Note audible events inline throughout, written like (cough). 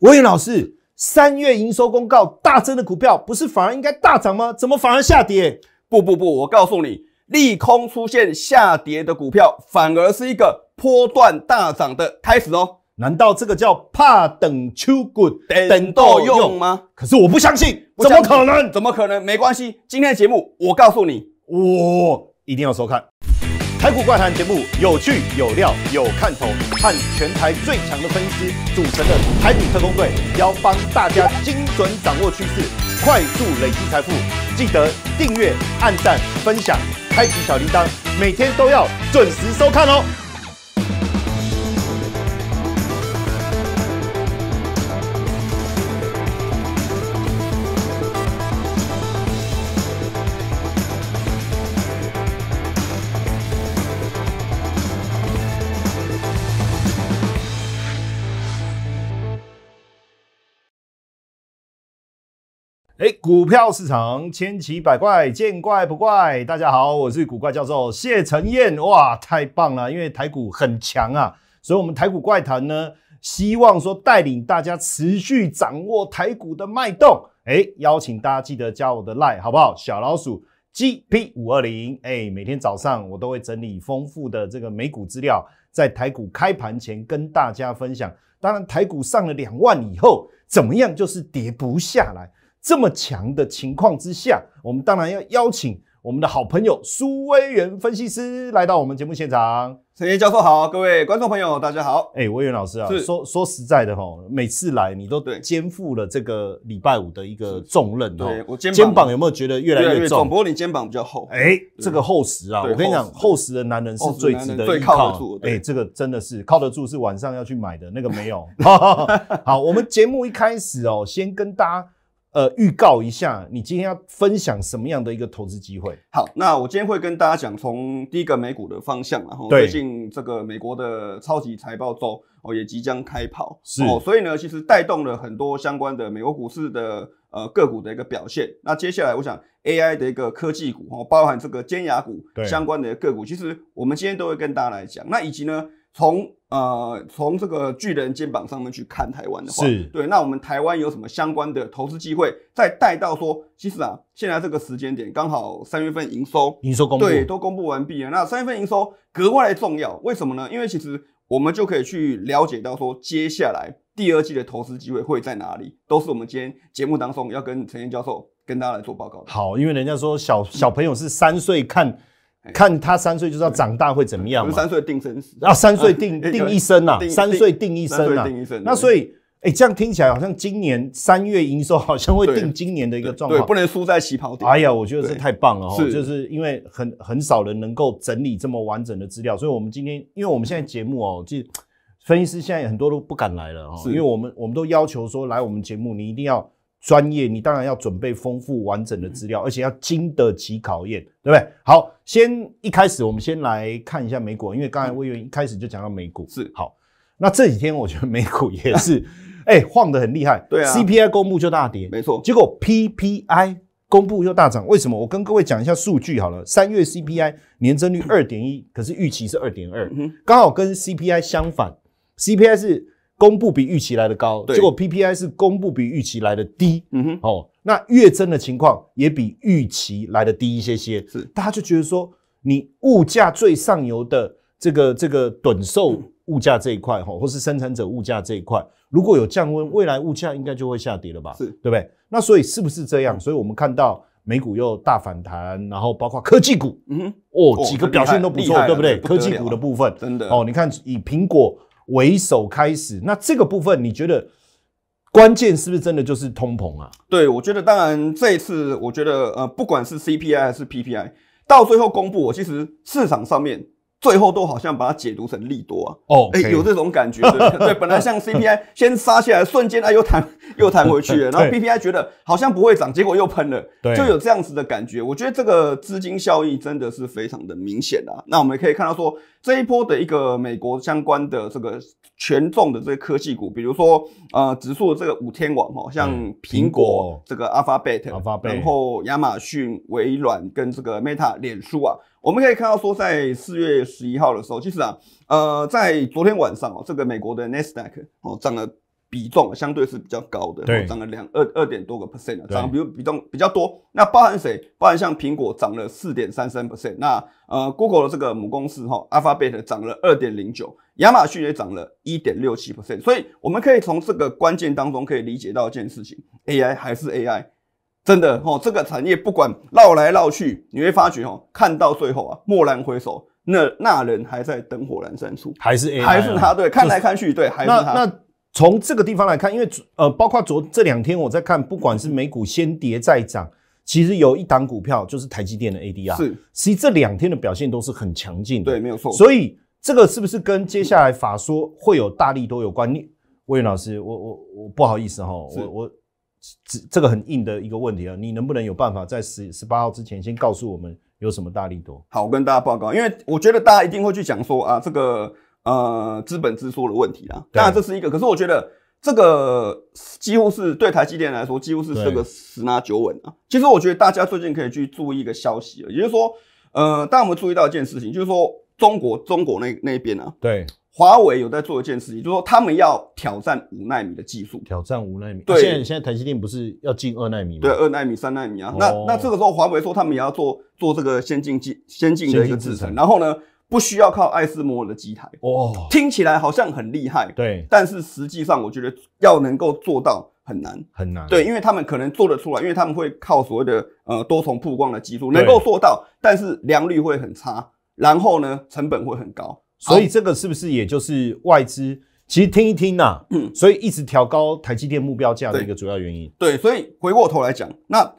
吴勇老师，三月营收公告大增的股票，不是反而应该大涨吗？怎么反而下跌？不不不，我告诉你，利空出现下跌的股票，反而是一个波段大涨的开始哦。难道这个叫怕等秋谷等到用吗？可是我不相信，怎么可能？怎么可能？没关系，今天的节目我告诉你，我一定要收看。台股怪谈节目有趣有料有看头，和全台最强的分析师组成的台股特工队，要帮大家精准掌握趋势，快速累积财富。记得订阅、按赞、分享，开启小铃铛，每天都要准时收看哦。哎，股票市场千奇百怪，见怪不怪。大家好，我是古怪教授谢承彦。哇，太棒了，因为台股很强啊，所以我们台股怪谈呢，希望说带领大家持续掌握台股的脉动。哎，邀请大家记得加我的 Line 好不好？小老鼠 GP 五二零。哎，每天早上我都会整理丰富的这个美股资料，在台股开盘前跟大家分享。当然，台股上了两万以后，怎么样就是跌不下来。这么强的情况之下，我们当然要邀请我们的好朋友苏威元分析师来到我们节目现场。陈杰教授好，各位观众朋友大家好。哎，威元老师啊，说说实在的哈，每次来你都肩负了这个礼拜五的一个重任哦。对，我肩膀有没有觉得越来越重？不过你肩膀比较厚，哎，这个厚实啊，我跟你讲，厚实的男人是最值得依靠的。哎，这个真的是靠得住，是晚上要去买的那个没有？好，我们节目一开始哦，先跟大家。呃，预告一下，你今天要分享什么样的一个投资机会？好，那我今天会跟大家讲，从第一个美股的方向，然后最近这个美国的超级财报周哦也即将开跑，哦，所以呢，其实带动了很多相关的美国股市的呃个股的一个表现。那接下来我想 AI 的一个科技股哈，包含这个尖牙股相关的个股，其实我们今天都会跟大家来讲。那以及呢，从呃，从这个巨人肩膀上面去看台湾的话，是对。那我们台湾有什么相关的投资机会？再带到说，其实啊，现在这个时间点刚好三月份营收营收公对都公布完毕了。那三月份营收格外重要，为什么呢？因为其实我们就可以去了解到说，接下来第二季的投资机会会在哪里，都是我们今天节目当中要跟陈彦教授跟大家来做报告。好，因为人家说小小朋友是三岁看。看他三岁就知道长大会怎么样嘛？三岁定生死啊！三岁定 (laughs) 定一生呐！三岁定一生啊！那所以，哎，这样听起来好像今年三月营收好像会定今年的一个状况，对，不能输在起跑点。哎呀，我觉得这太棒了哈！就是因为很很少人能够整理这么完整的资料，所以我们今天，因为我们现在节目哦，就分析师现在很多都不敢来了哈，因为我们我们都要求说，来我们节目你一定要。专业，你当然要准备丰富完整的资料，而且要经得起考验，对不对？好，先一开始我们先来看一下美股，因为刚才魏源一开始就讲到美股是好。那这几天我觉得美股也是，(laughs) 哎，晃得很厉害。对啊。CPI 公布就大跌，没错。结果 PPI 公布又大涨，为什么？我跟各位讲一下数据好了。三月 CPI 年增率二点一，可是预期是二点二，刚好跟 CPI 相反。CPI 是公布比预期来的高，结果 PPI 是公布比预期来的低。嗯哼，哦，那月增的情况也比预期来的低一些些。是，大家就觉得说，你物价最上游的这个这个短售物价这一块，哈，或是生产者物价这一块，如果有降温，未来物价应该就会下跌了吧？是，对不对？那所以是不是这样？所以我们看到美股又大反弹，然后包括科技股，嗯，哦，几个表现都不错，对不对？科技股的部分，真的，哦，你看以苹果。为首开始，那这个部分你觉得关键是不是真的就是通膨啊？对，我觉得当然这一次，我觉得呃，不管是 CPI 还是 PPI，到最后公布，我其实市场上面。最后都好像把它解读成利多啊，哦，哎，有这种感觉，对，(laughs) 本来像 CPI 先杀下来，瞬间它又弹又弹回去，(laughs) 然后 PPI 觉得好像不会涨，结果又喷了，对，就有这样子的感觉。我觉得这个资金效应真的是非常的明显啊。那我们可以看到说，这一波的一个美国相关的这个权重的这些科技股，比如说呃，指数的这个五天网哈，像苹果、这个 Alphabet，然后亚马逊、微软跟这个 Meta、脸书啊。我们可以看到，说在四月十一号的时候，其实啊，呃，在昨天晚上哦，这个美国的 Nasdaq 哦涨了比重相对是比较高的，涨了两二二点多个 percent，涨的比比重比较多。那包含谁？包含像苹果涨了四点三三 percent，那呃，Google 的这个母公司哈 Alphabet 涨了二点零九，亚马逊也涨了一点六七 percent。所以我们可以从这个关键当中可以理解到一件事情：AI 还是 AI。真的哦，这个产业不管绕来绕去，你会发觉哦，看到最后啊，蓦然回首，那那人还在灯火阑珊处，还是 A，还是他对，看来看去对，还是他。那从这个地方来看，因为呃，包括昨这两天我在看，不管是美股先跌再涨，其实有一档股票就是台积电的 ADR，是，其实这两天的表现都是很强劲的，对，没有错。所以这个是不是跟接下来法说会有大力多有关联？魏老师，我我我不好意思哈，我我。这这个很硬的一个问题啊，你能不能有办法在十十八号之前先告诉我们有什么大力多？好，我跟大家报告，因为我觉得大家一定会去讲说啊，这个呃资本支出的问题啦，当然这是一个，可是我觉得这个几乎是对台积电来说，几乎是这个十拿九稳啊。其实我觉得大家最近可以去注意一个消息啊，也就是说，呃，大家有注意到一件事情，就是说中国中国那那边呢？对。华为有在做一件事情，就是说他们要挑战五纳米的技术。挑战五纳米。对，现在现在台积电不是要进二纳米吗？对，二纳米、三纳米啊。那那这个时候，华为说他们也要做做这个先进技先进的一个制程，然后呢，不需要靠爱斯摩尔的机台。哦，听起来好像很厉害。对。但是实际上，我觉得要能够做到很难很难。对，因为他们可能做得出来，因为他们会靠所谓的呃多重曝光的技术能够做到，但是良率会很差，然后呢，成本会很高。所以这个是不是也就是外资其实听一听呐，嗯，所以一直调高台积电目标价的一个主要原因。对，所以回过头来讲，那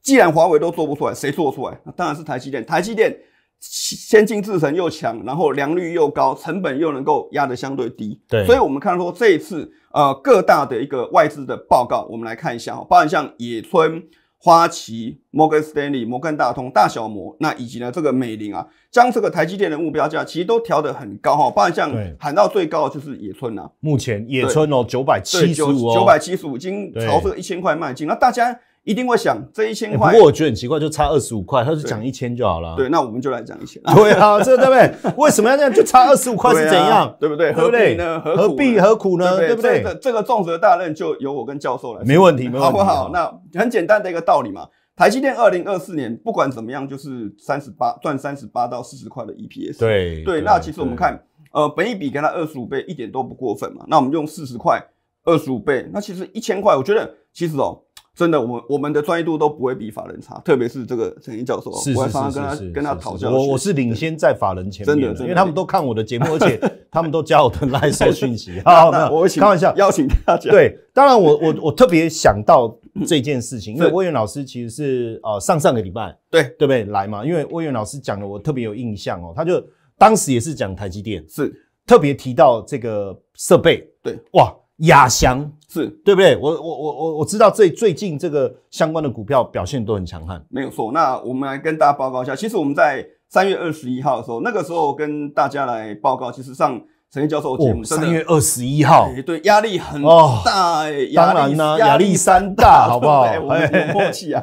既然华为都做不出来，谁做出来？那当然是台积电。台积电先进制程又强，然后良率又高，成本又能够压得相对低。对，所以我们看到说这一次呃各大的一个外资的报告，我们来看一下，包含像野村。花旗、摩根斯丹利、摩根大通、大小摩，那以及呢这个美林啊，将这个台积电的目标价其实都调得很高哈，包然像喊到最高的就是野村啊，目前野村哦九百七十五，九百七十五已经朝这个一千块迈进，那大家。一定会想这一千块，不过我觉得很奇怪，就差二十五块，他就讲一千就好了。对，那我们就来讲一千。对啊，这对不对？(laughs) 为什么要这样？就差二十五块是怎样？对不对？何累呢？何必？何苦呢？对不对？这个重责大任就由我跟教授来。没问题，没问题，好不好？那很简单的一个道理嘛。台积电二零二四年不管怎么样，就是三十八赚三十八到四十块的 EPS。对对，那其实我们看，呃，本一笔给他二十五倍，一点都不过分嘛。那我们用四十块，二十五倍，那其实一千块，我觉得其实哦。真的，我我们的专业度都不会比法人差，特别是这个陈毅教授，我常常跟他跟他讨教。我我是领先在法人前面，真的，因为他们都看我的节目，(laughs) 而且他们都加我的拉手 (laughs) 讯息。好，那我开玩笑，邀请大家。对，当然我我我特别想到这件事情，因为魏远老师其实是呃上上个礼拜对对不对来嘛？因为魏远老师讲的我特别有印象哦，他就当时也是讲台积电，是特别提到这个设备，对哇。亚翔是对不对？我我我我我知道最最近这个相关的股票表现都很强悍，没有错。那我们来跟大家报告一下，其实我们在三月二十一号的时候，那个时候跟大家来报告，其实上陈毅教授节目，三月二十一号，对压力很大，当然了，压力山大，好不好？我们有默契啊，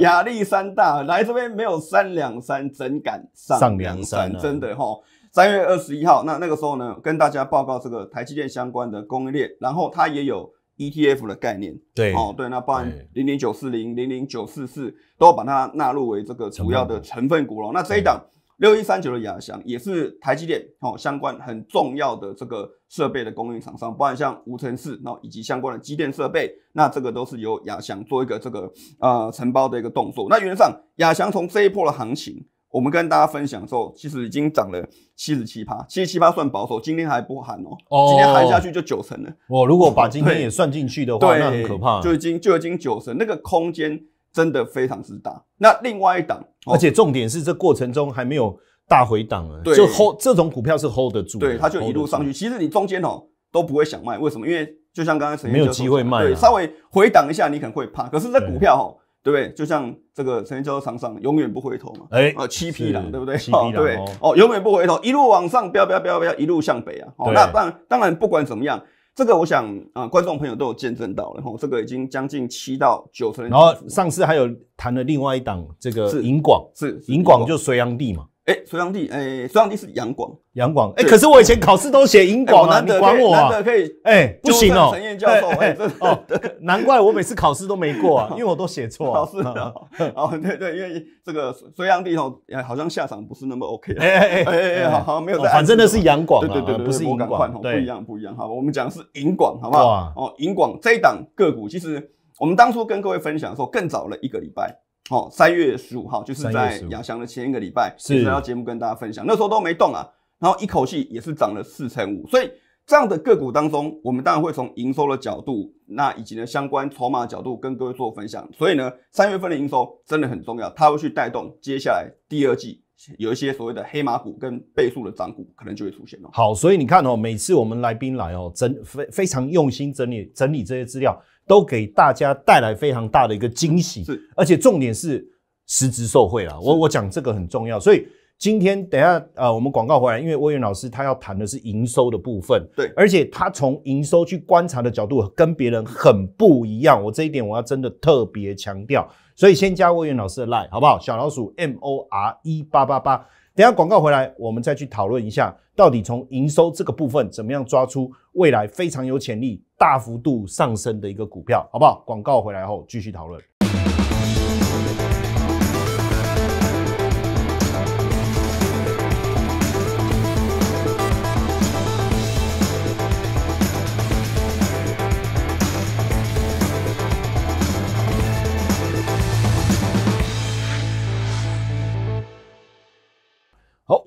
压力山大，来这边没有三两三，怎敢上两山，真的哈。三月二十一号，那那个时候呢，跟大家报告这个台积电相关的供应链，然后它也有 ETF 的概念。对，哦，对，那包含零零九四零、零零九四四，都把它纳入为这个主要的成分股了。那这一档六一三九的亚翔，也是台积电哦相关很重要的这个设备的供应厂商，包含像无尘室，然后以及相关的机电设备，那这个都是由亚翔做一个这个呃承包的一个动作。那原则上，亚翔从这一波的行情。我们跟大家分享的时候，其实已经涨了七十七趴，七十七趴算保守，今天还不喊哦。哦，今天喊下去就九成了。我如果把 (laughs) 今天也算进去的话，那很可怕。就已经就已经九成，那个空间真的非常之大。那另外一档，而且重点是这过程中还没有大回档啊。就 hold 这种股票是 hold 得住，对，它就一路上去。其实你中间哦都不会想卖，为什么？因为就像刚才陈没有机会卖，对，稍微回档一下你可能会怕，可是这股票哦。对不对？就像这个陈建教授常永远不回头嘛。哎，啊，七匹狼，对不对？七匹狼，对，哦，永远不回头，一路往上飙飙飙飙，一路向北啊。哦，那当然，当然，不管怎么样，这个我想啊，观众朋友都有见证到了。然后这个已经将近七到九成。然后上次还有谈了另外一档，这个是尹广，是尹广，就隋炀帝嘛。哎，隋炀帝，哎，隋炀帝是杨广，杨广，哎，可是我以前考试都写尹广，难得难得可以，哎，不行哦，陈燕教授，哎，真的，难怪我每次考试都没过啊，因为我都写错。考试的，哦，(laughs) 对对，因为这个隋炀帝哦，好像下场不是那么 OK。哎哎哎哎，好好，没有错，反正那是杨广，对对对不是我敢换，不一样不一样。好，我们讲的是尹广，好不好？哦，尹广这一档个股，其实我们当初跟各位分享的时候，更早了一个礼拜。哦，三月十五号就是在亚翔的前一个礼拜，是到节目跟大家分享，那时候都没动啊，然后一口气也是涨了四成五，所以这样的个股当中，我们当然会从营收的角度，那以及呢相关筹码角度跟各位做分享。所以呢，三月份的营收真的很重要，它会去带动接下来第二季有一些所谓的黑马股跟倍数的涨股，可能就会出现了。好，所以你看哦，每次我们来宾来哦，整非非常用心整理整理这些资料。都给大家带来非常大的一个惊喜，是，而且重点是，实质受贿了。我我讲这个很重要，所以今天等下呃，我们广告回来，因为魏远老师他要谈的是营收的部分，对，而且他从营收去观察的角度跟别人很不一样，我这一点我要真的特别强调，所以先加魏远老师的 line 好不好？小老鼠 m o r e 八八八，等下广告回来我们再去讨论一下，到底从营收这个部分怎么样抓出未来非常有潜力。大幅度上升的一个股票，好不好？广告回来后继续讨论。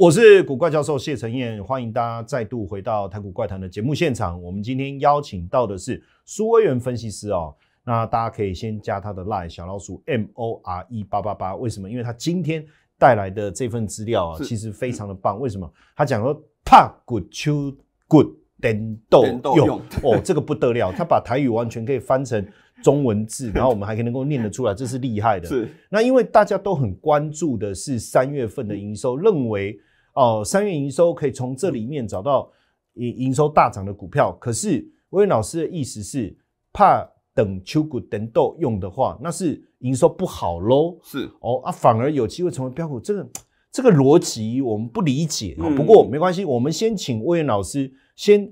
我是古怪教授谢承彦，欢迎大家再度回到《台股怪谈》的节目现场。我们今天邀请到的是苏威源分析师哦，那大家可以先加他的 Line 小老鼠 M O R E 八八八。为什么？因为他今天带来的这份资料啊，其实非常的棒。为什么？他讲说“怕 good 等豆用”，哦，这个不得了。他把台语完全可以翻成中文字，(laughs) 然后我们还能够念得出来，这是厉害的。是。那因为大家都很关注的是三月份的营收，认为。哦，三月营收可以从这里面找到营营收大涨的股票。可是威源老师的意思是，怕等秋股等豆用的话，那是营收不好喽？是哦啊，反而有机会成为标股。这个这个逻辑我们不理解。不过没关系，我们先请威源老师先。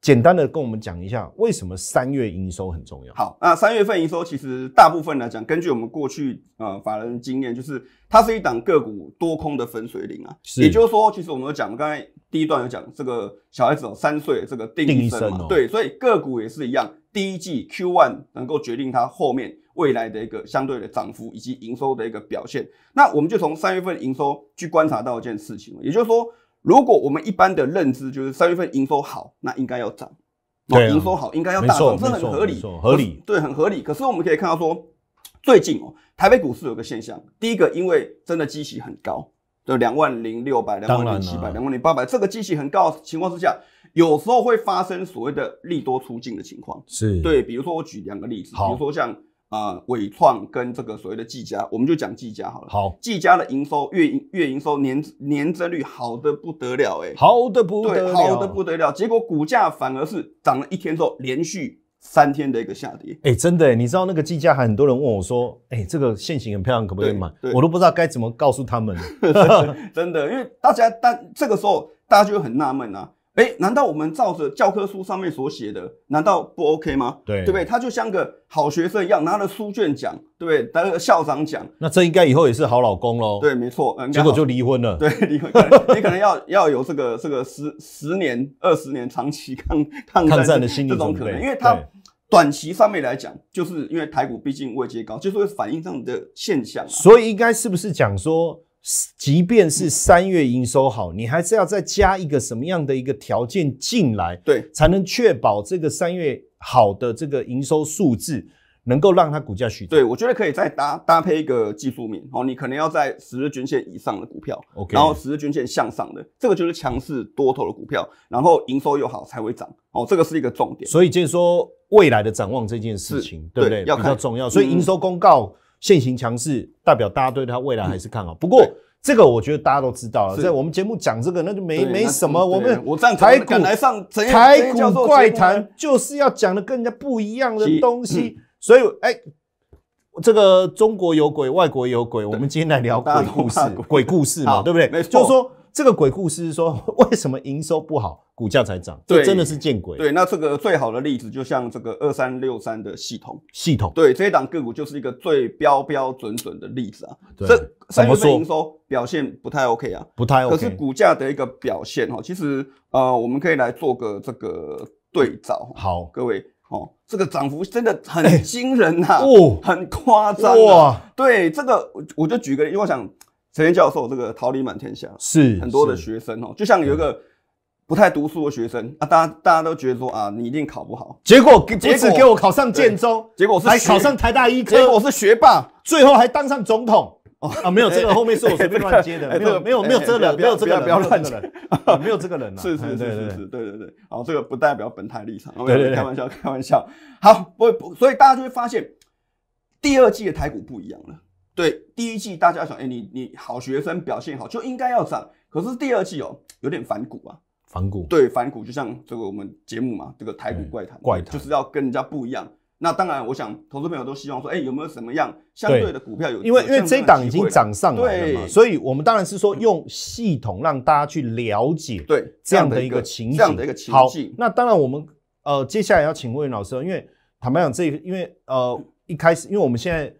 简单的跟我们讲一下，为什么三月营收很重要？好，那三月份营收其实大部分来讲，根据我们过去呃，法人经验，就是它是一档个股多空的分水岭啊。是。也就是说，其实我们有讲，刚才第一段有讲，这个小孩子哦三岁，这个定定分嘛。对，所以个股也是一样，第一季 Q1 能够决定它后面未来的一个相对的涨幅，以及营收的一个表现。那我们就从三月份营收去观察到一件事情，也就是说。如果我们一般的认知就是三月份营收好，那应该要涨，对营收好应该要大涨，这很合理，合理，对，很合理。可是我们可以看到说，最近哦，台北股市有个现象，第一个因为真的基期很高，就两万零六百、两万零七百、两万零八百，这个基期很高的情况之下，有时候会发生所谓的利多出境的情况，是对，比如说我举两个例子，比如说像。啊，伟创跟这个所谓的技嘉，我们就讲技嘉好了。好，技嘉的营收月月营收年年增率好的不得了，哎，好的不得了，好的不得了。结果股价反而是涨了一天之后，连续三天的一个下跌。哎，真的，你知道那个技嘉还很多人问我说，哎，这个线形很漂亮，可不可以买？我都不知道该怎么告诉他们。(laughs) 真的，因为大家但这个时候大家就很纳闷啊。哎，难道我们照着教科书上面所写的，难道不 OK 吗？对，对不对？他就像个好学生一样，拿了书卷讲，对不对？当校长讲，那这应该以后也是好老公喽。对，没错。结果就离婚了。对，离婚，(laughs) 你可能要要有这个这个十十年、二十年长期抗抗战的心理可能，因为他短期上面来讲，就是因为台股毕竟位阶高，就是反映这样的现象。所以应该是不是讲说？即便是三月营收好，你还是要再加一个什么样的一个条件进来，对，才能确保这个三月好的这个营收数字能够让它股价续对，我觉得可以再搭搭配一个技术面，哦，你可能要在十日均线以上的股票，OK，然后十日均线向上的，这个就是强势多头的股票，然后营收又好才会涨，哦，这个是一个重点。所以就是说未来的展望这件事情，对不对？比较重要，所以营收公告。现行强势代表大家对他未来还是看好，不过这个我觉得大家都知道了，在我们节目讲这个那就没没什么，我们我台股台股怪谈就是要讲的跟人家不一样的东西，所以哎，这个中国有鬼，外国有鬼，我们今天来聊鬼故事，鬼故事嘛，对不对？就是说。这个鬼故事是说，(laughs) 为什么营收不好，股价才涨？对，真的是见鬼！对，那这个最好的例子，就像这个二三六三的系统，系统对，这一档个股就是一个最标标准准的例子啊。这三月份营收表现不太 OK 啊？不太 OK。可是股价的一个表现哈，其实呃，我们可以来做个这个对照。好，各位，好，这个涨幅真的很惊人呐，哦，很夸张。哇，对，这个我就举个，因为想。陈教授，这个桃李满天下，是很多的学生哦。就像有一个不太读书的学生啊，大家大家都觉得说啊，你一定考不好。结果结果给我考上建中，结果是还考上台大医科，我是学霸，最后还当上总统。哦，啊，没有这个后面是我随便乱接的，没有没有没有这个人，没有这个不要乱讲，没有这个人啊。(laughs) 是是是是是对对，好，这个不代表本台立场，对对开玩笑开玩笑。好，不所以大家就会发现第二季的台股不一样了。对第一季大家想，哎，你你好学生表现好就应该要涨。可是第二季哦，有点反骨啊，反骨。对，反骨就像这个我们节目嘛，这个台股怪谈，怪谈就是要跟人家不一样。那当然，我想投资朋友都希望说，哎，有没有什么样相对的股票有？因为因为这档已经涨上来了嘛，所以我们当然是说用系统让大家去了解对这样的一个情景，这样的一个情境。好，那当然我们呃接下来要请问老师，因为坦白讲这因为呃一开始，因为我们现在。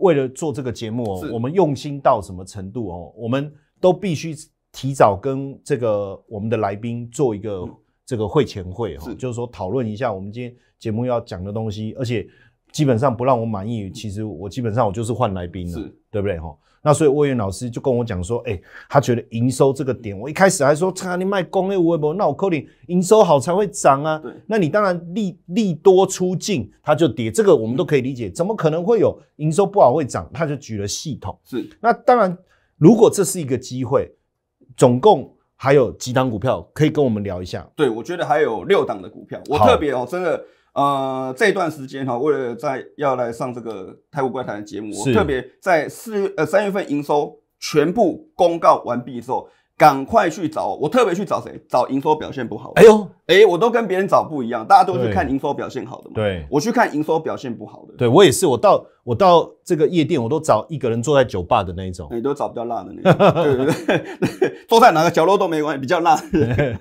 为了做这个节目，哦，我们用心到什么程度哦？我们都必须提早跟这个我们的来宾做一个这个会前会，就是说讨论一下我们今天节目要讲的东西，而且。基本上不让我满意，其实我基本上我就是换来宾了，对不对哈？那所以魏源老师就跟我讲说，哎，他觉得营收这个点，我一开始还说，操你卖公业微博，那我扣你营收好才会涨啊。那你当然利利多出净，它就跌，这个我们都可以理解。怎么可能会有营收不好会涨？他就举了系统。是，那当然，如果这是一个机会，总共还有几档股票可以跟我们聊一下？对，我觉得还有六档的股票，我特别哦，真的。呃，这一段时间哈，为了在要来上这个《泰国怪谈》的节目，我特别在四呃三月份营收全部公告完毕之后，赶快去找我特别去找谁？找营收表现不好的。哎呦，哎，我都跟别人找不一样，大家都是看营收表现好的嘛。对，我去看营收表现不好的。对我也是，我到我到这个夜店，我都找一个人坐在酒吧的那一种，你都找不到辣的那种，对对 (laughs) 对，坐在哪个角落都没关系，比较辣。(laughs) 对，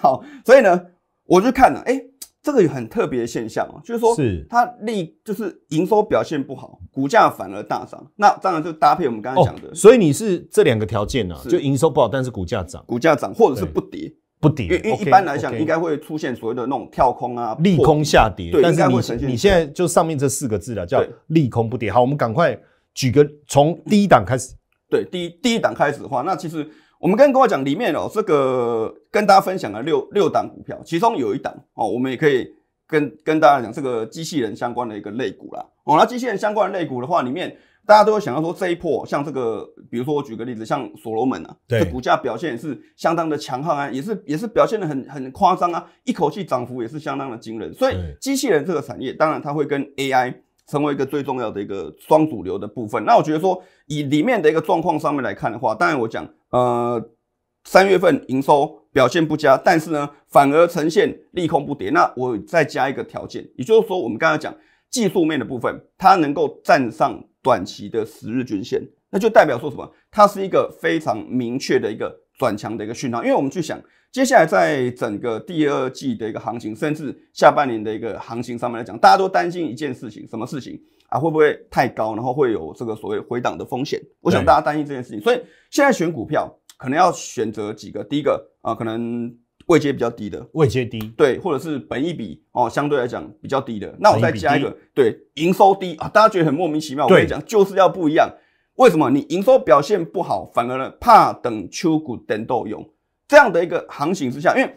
好，所以呢，我就看了，哎。这个有很特别的现象哦，就是说，是它利就是营收表现不好，股价反而大涨。那当然就搭配我们刚才讲的，所以你是这两个条件呢，就营收不好，但是股价涨，股价涨或者是不跌，不跌。因为因一般来讲，应该会出现所谓的那种跳空啊，利空下跌，但是你你现在就上面这四个字了，叫利空不跌。好，我们赶快举个从第一档开始。对，第一第一档开始的话，那其实。我们跟各位讲，里面哦，这个跟大家分享了六六档股票，其中有一档哦，我们也可以跟跟大家讲这个机器人相关的一个类股啦。哦，那机器人相关类股的话，里面大家都会想要说这一波，像这个，比如说我举个例子，像所罗门啊，对，股价表现是相当的强悍啊，也是也是表现的很很夸张啊，一口气涨幅也是相当的惊人。所以机器人这个产业，当然它会跟 AI。成为一个最重要的一个双主流的部分。那我觉得说，以里面的一个状况上面来看的话，当然我讲，呃，三月份营收表现不佳，但是呢，反而呈现利空不跌。那我再加一个条件，也就是说，我们刚才讲技术面的部分，它能够站上短期的十日均线，那就代表说什么？它是一个非常明确的一个转强的一个讯号。因为我们去想。接下来在整个第二季的一个行情，甚至下半年的一个行情上面来讲，大家都担心一件事情，什么事情啊？会不会太高，然后会有这个所谓回档的风险？我想大家担心这件事情，所以现在选股票可能要选择几个。第一个啊，可能位阶比较低的，位阶低，对，或者是本益比哦，相对来讲比较低的。那我再加一个，对，营收低啊，大家觉得很莫名其妙。我跟你讲，就是要不一样。为什么？你营收表现不好，反而呢怕等秋股等豆用？这样的一个行情之下，因为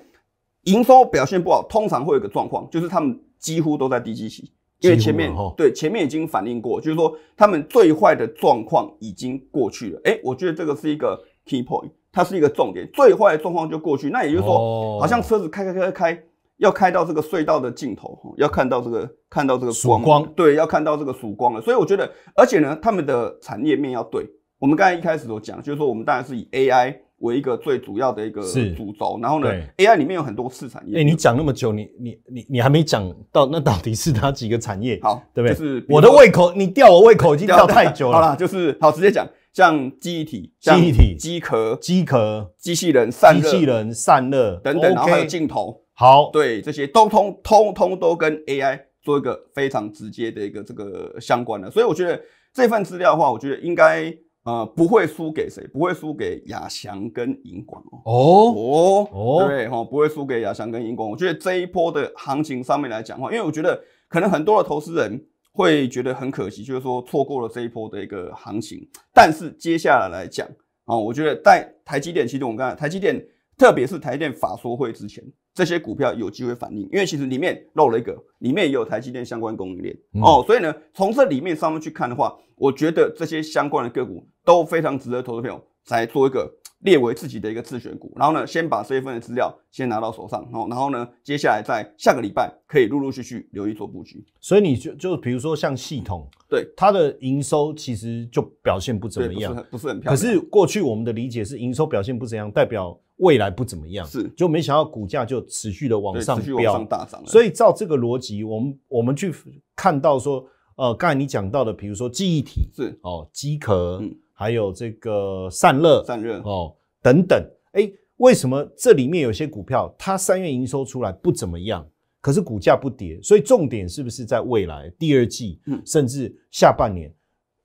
营收表现不好，通常会有一个状况，就是他们几乎都在低基期，因为前面对前面已经反映过，就是说他们最坏的状况已经过去了。哎，我觉得这个是一个 key point，它是一个重点，最坏的状况就过去那也就是说，好像车子开开开开，要开到这个隧道的尽头，要看到这个看到这个曙光。对，要看到这个曙光了。所以我觉得，而且呢，他们的产业面要对。我们刚才一开始所讲，就是说我们当然是以 AI。为一个最主要的一个主轴，然后呢，AI 里面有很多次产业。哎，你讲那么久，你你你你还没讲到那到底是哪几个产业？好，对不对？就是我的胃口，你吊我胃口已经吊太久了。(laughs) 好啦，就是好直接讲，像机体、机体、机壳、机壳、机器人、机器人、散热等等，然后还有镜头。好，对这些都通通通通都跟 AI 做一个非常直接的一个这个相关的。所以我觉得这份资料的话，我觉得应该。啊，不会输给谁，不会输给亚翔跟银广哦哦哦，对哈，不会输给亚翔跟银广。我觉得这一波的行情上面来讲的话，因为我觉得可能很多的投资人会觉得很可惜，就是说错过了这一波的一个行情。但是接下来来讲啊，我觉得在台积电，其实我们才台积电，特别是台电法说会之前，这些股票有机会反应，因为其实里面漏了一个，里面也有台积电相关供应链哦，所以呢，从这里面上面去看的话，我觉得这些相关的个股。都非常值得投资朋友来做一个列为自己的一个自选股，然后呢，先把这份的资料先拿到手上，然后，呢，接下来在下个礼拜可以陆陆续续留意做布局。所以你就就比如说像系统，对它的营收其实就表现不怎么样，不是很漂亮。可是过去我们的理解是营收表现不怎样，代表未来不怎么样，是就没想到股价就持续的往上飙，大涨。所以照这个逻辑，我们我们去看到说，呃，刚才你讲到的，比如说记忆体，是哦，机壳，嗯。还有这个散热、散热哦等等，哎，为什么这里面有些股票它三月营收出来不怎么样，可是股价不跌？所以重点是不是在未来第二季，甚至下半年，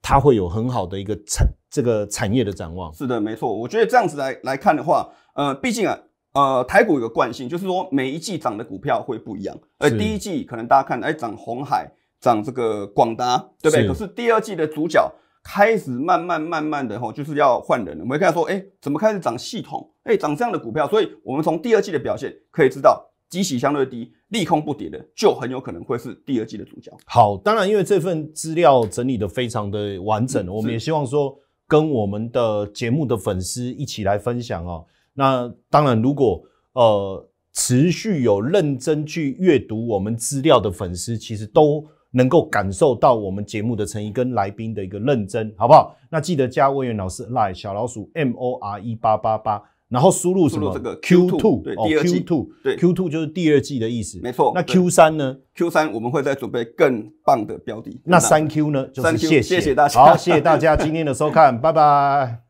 它会有很好的一个产这个产业的展望？是的，没错。我觉得这样子来来看的话，呃，毕竟啊，呃，台股有个惯性，就是说每一季涨的股票会不一样。呃，第一季可能大家看，哎，涨红海，涨这个广达，对不对？可是第二季的主角。开始慢慢慢慢的吼，就是要换人。我们看说，哎，怎么开始涨系统？哎，涨这样的股票。所以，我们从第二季的表现可以知道，绩喜相对低、利空不跌的，就很有可能会是第二季的主角。好，当然，因为这份资料整理的非常的完整，我们也希望说，跟我们的节目的粉丝一起来分享哦。那当然，如果呃持续有认真去阅读我们资料的粉丝，其实都。能够感受到我们节目的诚意跟来宾的一个认真，好不好？那记得加魏源老师 line 小老鼠 M O R E 八八八，然后输入什么？这个 Q two，哦，Q two，对，Q two 就是第二季的意思。没错。那 Q 三呢？Q 三我们会再准备更棒的标的。那三 Q 呢？就是谢谢，谢谢大家。好，谢谢大家今天的收看，拜拜。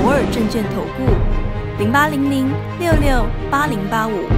摩尔证券投顾零八零零六六八零八五。